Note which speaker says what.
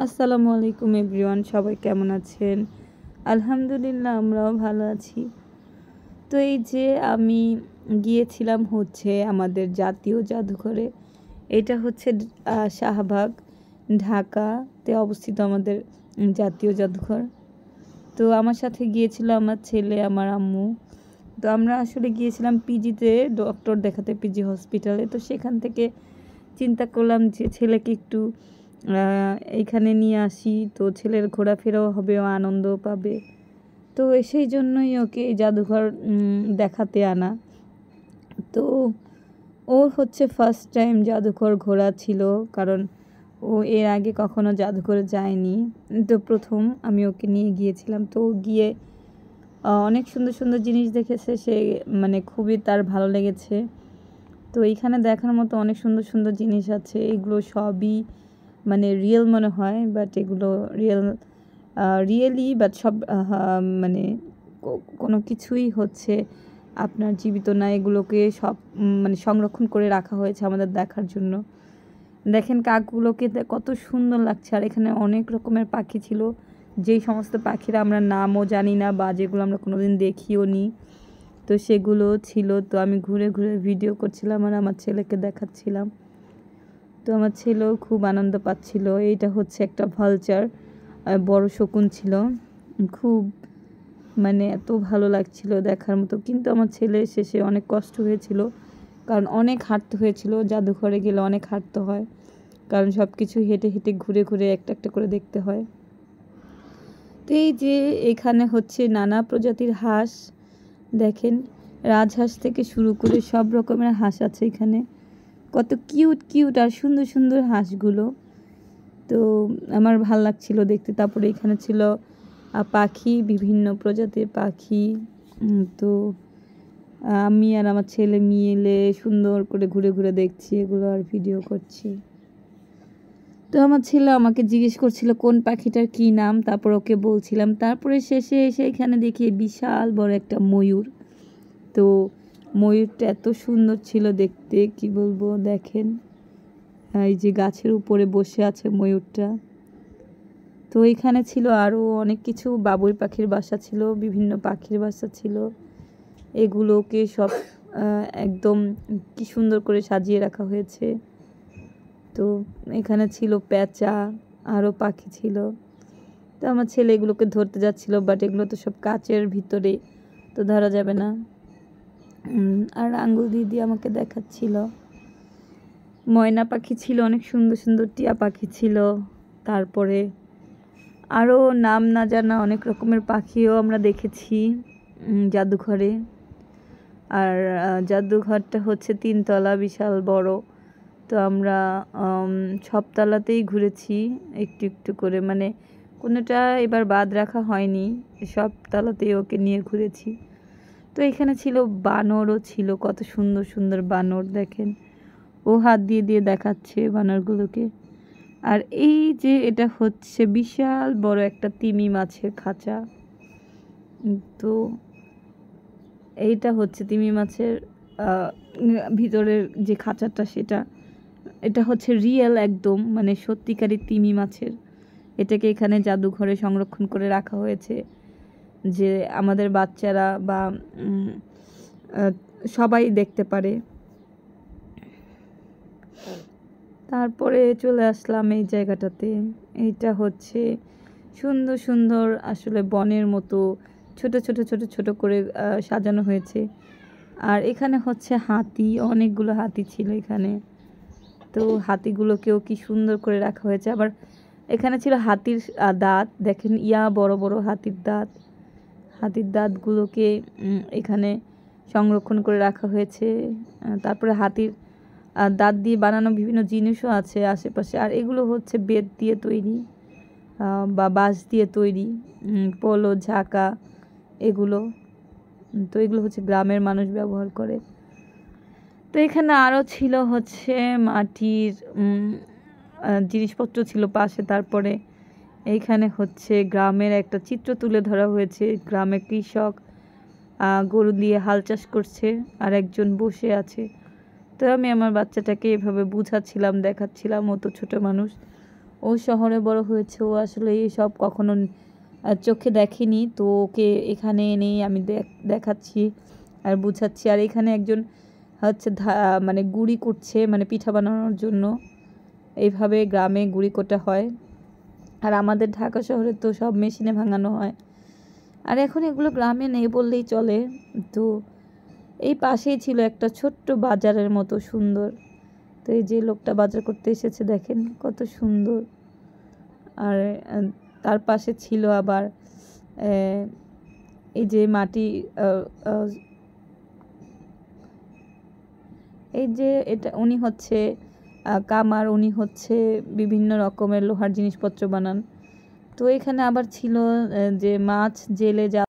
Speaker 1: আসসালামু আলাইকুম এভরিওয়ান সবাই কেমন আছেন আলহামদুলিল্লাহ আমরাও ভালো আছি তো এই যে আমি গিয়েছিলাম হচ্ছে আমাদের জাতীয় জাদুঘরে এটা হচ্ছে শাহবাগ ঢাকাতে অবস্থিত আমাদের জাতীয় জাদুঘর তো আমার সাথে গিয়েছিল আমার ছেলে আমার আম্মু তো আমরা আসলে গিয়েছিলাম পিজিতে ডক্টর দেখাতে পিজি হসপিটালে তো সেখান থেকে চিন্তা করলাম যে ছেলেকে একটু এইখানে নিয়ে আসি তো ছেলের ঘোরাফেরাও হবে ও আনন্দ পাবে তো সেই জন্যই ওকে এই জাদুঘর দেখাতে আনা তো ওর হচ্ছে ফার্স্ট টাইম জাদুঘর ঘোরা ছিল কারণ ও এর আগে কখনো জাদুঘরে যায়নি তো প্রথম আমি ওকে নিয়ে গিয়েছিলাম তো গিয়ে অনেক সুন্দর সুন্দর জিনিস দেখেছে সে মানে খুবই তার ভালো লেগেছে তো এইখানে দেখার মতো অনেক সুন্দর সুন্দর জিনিস আছে এগুলো সবই মানে রিয়েল মনে হয় বাট এগুলো রিয়েল রিয়েলি বাট সব মানে কোনো কিছুই হচ্ছে আপনার জীবিত না এগুলোকে সব মানে সংরক্ষণ করে রাখা হয়েছে আমাদের দেখার জন্য দেখেন কাকগুলোকে কত সুন্দর লাগছে আর এখানে অনেক রকমের পাখি ছিল যেই সমস্ত পাখিরা আমরা নামও জানি না বা যেগুলো আমরা কোনোদিন দেখিও নি তো সেগুলো ছিল তো আমি ঘুরে ঘুরে ভিডিও করছিলাম আর আমার ছেলেকে দেখাচ্ছিলাম তো আমার ছেলেও খুব আনন্দ পাচ্ছিল এইটা হচ্ছে একটা ভালচার বড় শকুন ছিল খুব মানে এত ভালো লাগছিল দেখার মতো কিন্তু আমার ছেলে শেষে অনেক কষ্ট হয়েছিল কারণ অনেক হাঁটতে হয়েছিল জাদুঘরে গেলে অনেক হাঁটতে হয় কারণ সব কিছু হেঁটে হেঁটে ঘুরে ঘুরে একটা একটা করে দেখতে হয় তো এই যে এখানে হচ্ছে নানা প্রজাতির হাঁস দেখেন রাজহাঁস থেকে শুরু করে সব রকমের হাঁস আছে এখানে কত কিউট কিউট আর সুন্দর সুন্দর হাঁসগুলো তো আমার ভাল লাগছিল দেখতে তারপরে এখানে ছিল পাখি বিভিন্ন প্রজাতির পাখি তো আমি আর আমার ছেলে মিলে সুন্দর করে ঘুরে ঘুরে দেখছি এগুলো আর ভিডিও করছি তো আমার ছেলে আমাকে জিজ্ঞেস করছিল কোন পাখিটার কি নাম তারপর ওকে বলছিলাম তারপরে শেষে এসে এখানে দেখি বিশাল বড় একটা ময়ূর তো ময়ূরটা এত সুন্দর ছিল দেখতে কি বলবো দেখেন এই যে গাছের উপরে বসে আছে ময়ূরটা তো এখানে ছিল আরও অনেক কিছু বাবুই পাখির বাসা ছিল বিভিন্ন পাখির বাসা ছিল এগুলোকে সব একদম কি সুন্দর করে সাজিয়ে রাখা হয়েছে তো এখানে ছিল প্যাঁচা আরও পাখি ছিল তো আমার ছেলে এগুলোকে ধরতে যাচ্ছিলো বাট এগুলো তো সব কাচের ভিতরে তো ধরা যাবে না আর আঙ্গুল দিদি আমাকে দেখাচ্ছিল ময়না পাখি ছিল অনেক সুন্দর সুন্দর টিয়া পাখি ছিল তারপরে আরও নাম না জানা অনেক রকমের পাখিও আমরা দেখেছি জাদুঘরে আর জাদুঘরটা হচ্ছে তিনতলা বিশাল বড় তো আমরা সবতলাতেই ঘুরেছি একটু একটু করে মানে কোনোটা এবার বাদ রাখা হয়নি সবতলাতেই ওকে নিয়ে ঘুরেছি তো এখানে ছিল বানরও ছিল কত সুন্দর সুন্দর বানর দেখেন ও হাত দিয়ে দিয়ে দেখাচ্ছে বানরগুলোকে আর এই যে এটা হচ্ছে বিশাল বড় একটা তিমি মাছের খাঁচা তো এইটা হচ্ছে তিমি মাছের ভিতরের যে খাঁচাটা সেটা এটা হচ্ছে রিয়েল একদম মানে সত্যিকারী তিমি মাছের এটাকে এখানে জাদুঘরে সংরক্ষণ করে রাখা হয়েছে যে আমাদের বাচ্চারা বা সবাই দেখতে পারে তারপরে চলে আসলাম এই জায়গাটাতে এইটা হচ্ছে সুন্দর সুন্দর আসলে বনের মতো ছোট ছোট ছোট ছোট করে সাজানো হয়েছে আর এখানে হচ্ছে হাতি অনেকগুলো হাতি ছিল এখানে তো হাতিগুলোকেও কি সুন্দর করে রাখা হয়েছে আবার এখানে ছিল হাতির দাঁত দেখেন ইয়া বড় বড় হাতির দাঁত হাতির দাঁতগুলোকে এখানে সংরক্ষণ করে রাখা হয়েছে তারপরে হাতির দাঁত দিয়ে বানানো বিভিন্ন জিনিসও আছে আশেপাশে আর এগুলো হচ্ছে বেত দিয়ে তৈরি বা বাঁশ দিয়ে তৈরি পোলো ঝাঁকা এগুলো তো এগুলো হচ্ছে গ্রামের মানুষ ব্যবহার করে তো এখানে আরও ছিল হচ্ছে মাটির জিনিসপত্র ছিল পাশে তারপরে এইখানে হচ্ছে গ্রামের একটা চিত্র তুলে ধরা হয়েছে গ্রামে কৃষক গরু দিয়ে হাল চাষ করছে আর একজন বসে আছে তো আমি আমার বাচ্চাটাকে এভাবে বুঝাচ্ছিলাম দেখাচ্ছিলাম অত ছোট ছোটো মানুষ ও শহরে বড় হয়েছে ও আসলে সব কখনো চোখে দেখেনি তো ওকে এখানে এনেই আমি দেখাচ্ছি আর বুঝাচ্ছি আর এখানে একজন হচ্ছে মানে গুড়ি করছে মানে পিঠা বানানোর জন্য এইভাবে গ্রামে গুড়ি কোটা হয় আর আমাদের ঢাকা শহরে তো সব মেশিনে ভাঙানো হয় আর এখন এগুলো গ্রামে নেই বললেই চলে তো এই পাশেই ছিল একটা ছোট্ট বাজারের মতো সুন্দর তো এই যে লোকটা বাজার করতে এসেছে দেখেন কত সুন্দর আর তার পাশে ছিল আবার এই যে মাটি এই যে এটা উনি হচ্ছে কামার উনি হচ্ছে বিভিন্ন রকমের লোহার জিনিসপত্র বানান তো এখানে আবার ছিল যে মাছ জেলে যা